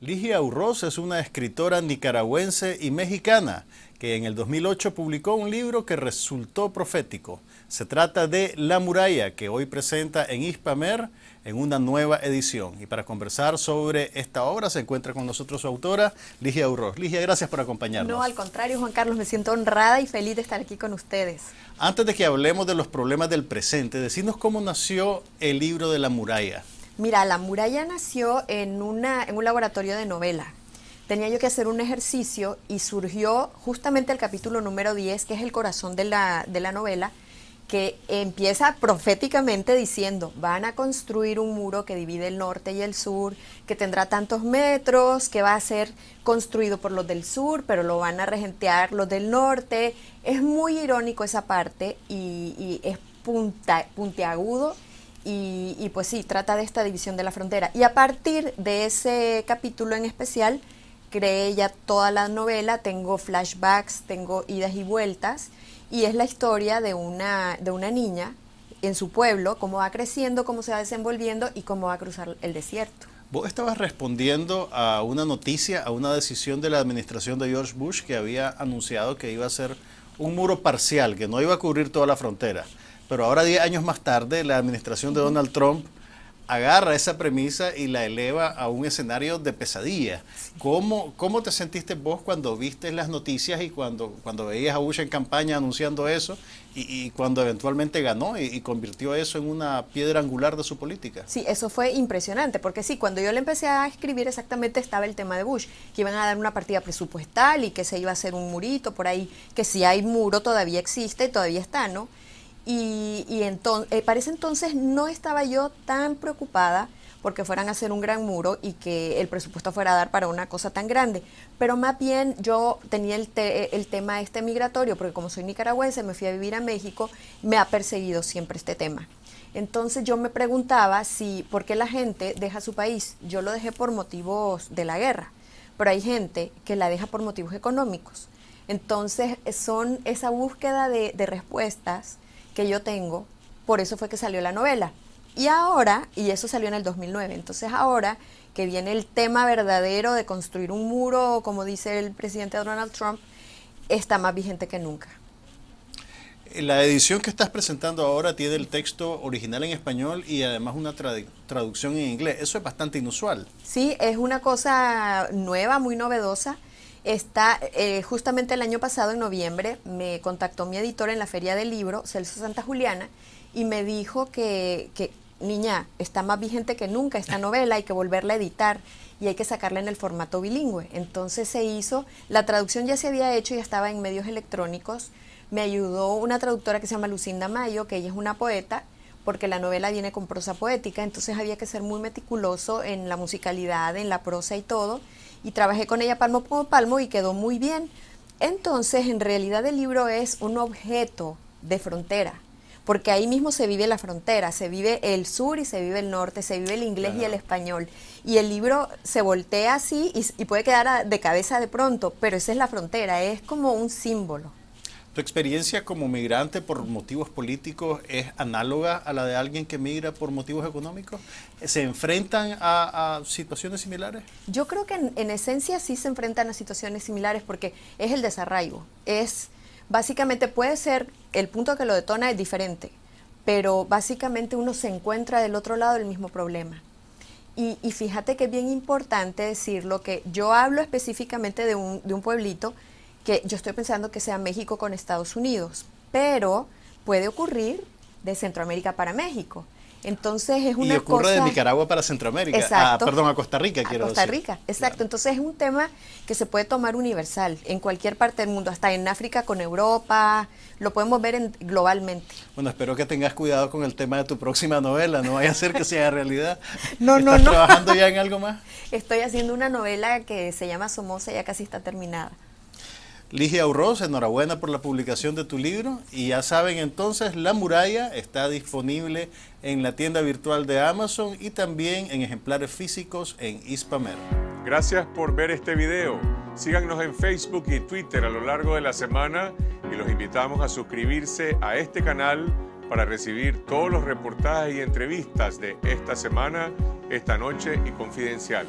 Ligia Urroz es una escritora nicaragüense y mexicana que en el 2008 publicó un libro que resultó profético. Se trata de La muralla, que hoy presenta en Hispamer en una nueva edición. Y para conversar sobre esta obra se encuentra con nosotros su autora, Ligia Urroz. Ligia, gracias por acompañarnos. No, al contrario, Juan Carlos, me siento honrada y feliz de estar aquí con ustedes. Antes de que hablemos de los problemas del presente, decimos cómo nació el libro de La muralla. Mira, la muralla nació en, una, en un laboratorio de novela. Tenía yo que hacer un ejercicio y surgió justamente el capítulo número 10, que es el corazón de la, novela, que empieza proféticamente diciendo, van a construir un muro que divide el norte y el sur, que tendrá tantos metros, que va a ser construido por los del sur, pero lo van a regentear los del norte. Es muy irónico esa parte y, es punta, puntiagudo y, pues sí, trata de esta división de la frontera. Y a partir de ese capítulo en especial, creé ya toda la novela, tengo flashbacks, tengo idas y vueltas, y es la historia de una, de una niña en su pueblo, cómo va creciendo, cómo se va desenvolviendo y cómo va a cruzar el desierto. Vos estabas respondiendo a una noticia, a una decisión de la administración de George Bush que había anunciado que iba a ser un muro parcial, que no iba a cubrir toda la frontera. Pero ahora, 10 años más tarde, la administración de Donald Trump agarra esa premisa y la eleva a un escenario de pesadilla. ¿Cómo, te sentiste vos cuando viste las noticias y cuando, cuando veías a Bush en campaña anunciando eso y, cuando eventualmente ganó y, y, convirtió eso en una piedra angular de su política? Sí, eso fue impresionante, porque sí, cuando yo le empecé a escribir exactamente estaba el tema de Bush, que iban a dar una partida presupuestal y que se iba a hacer un murito por ahí, que si hay muro todavía existe y todavía está, ¿no? Y, entonces, eh, para ese entonces no estaba yo tan preocupada porque fueran a hacer un gran muro y que el presupuesto fuera a dar para una cosa tan grande. Pero más bien yo tenía el, tema este migratorio, porque como soy nicaragüense, me fui a vivir a México, me ha perseguido siempre este tema. Entonces yo me preguntaba si, ¿por qué la gente deja su país? Yo lo dejé por motivos de la guerra, pero hay gente que la deja por motivos económicos. Entonces son esa búsqueda de respuestas que yo tengo, por eso fue que salió la novela. Y ahora, y eso salió en el 2009, entonces ahora que viene el tema verdadero de construir un muro, como dice el presidente Donald Trump, está más vigente que nunca. La edición que estás presentando ahora tiene el texto original en español y además una traducción en inglés. Eso es bastante inusual. Sí, es una cosa nueva, muy novedosa. Está, eh, justamente el año pasado, en noviembre, me contactó mi editor en la Feria del Libro, Celso Santa Juliana, y me dijo que, niña, está más vigente que nunca esta novela, hay que volverla a editar y hay que sacarla en el formato bilingüe. Entonces se hizo, la traducción ya se había hecho, y estaba en medios electrónicos, me ayudó una traductora que se llama Lucinda Mayo, que ella es una poeta, porque la novela viene con prosa poética, entonces había que ser muy meticuloso en la musicalidad, en la prosa y todo, y trabajé con ella palmo por palmo y quedó muy bien. Entonces, en realidad el libro es un objeto de frontera, porque ahí mismo se vive la frontera, se vive el sur y se vive el norte, se vive el inglés y el español. Y el libro se voltea así y, puede quedar de cabeza de pronto, pero esa es la frontera, es como un símbolo. ¿Tu experiencia como migrante por motivos políticos es análoga a la de alguien que migra por motivos económicos? ¿Se enfrentan a, situaciones similares? Yo creo que en, esencia sí se enfrentan a situaciones similares porque es el desarraigo. Es básicamente puede ser el punto que lo detona es diferente, pero básicamente uno se encuentra del otro lado el mismo problema. Y, fíjate que es bien importante decirlo que yo hablo específicamente de un, de un pueblito que yo estoy pensando que sea México con Estados Unidos, pero puede ocurrir de Centroamérica para México. Entonces es una y ocurre de Nicaragua para Centroamérica. Ah, perdón, a Costa Rica, a Costa Rica, exacto. Entonces es un tema que se puede tomar universal en cualquier parte del mundo, hasta en África con Europa, lo podemos ver globalmente. Bueno, espero que tengas cuidado con el tema de tu próxima novela, no vaya a ser que sea realidad. no, no, no, no. ¿Trabajando ya en algo más? Estoy haciendo una novela que se llama Somoza, ya casi está terminada. Ligia Urroz, enhorabuena por la publicación de tu libro. Y ya saben entonces, La Muralla está disponible en la tienda virtual de Amazon y también en ejemplares físicos en Ispamer. Gracias por ver este video. Síganos en Facebook y Twitter a lo largo de la semana y los invitamos a suscribirse a este canal para recibir todos los reportajes y entrevistas de esta semana, esta noche y confidencial.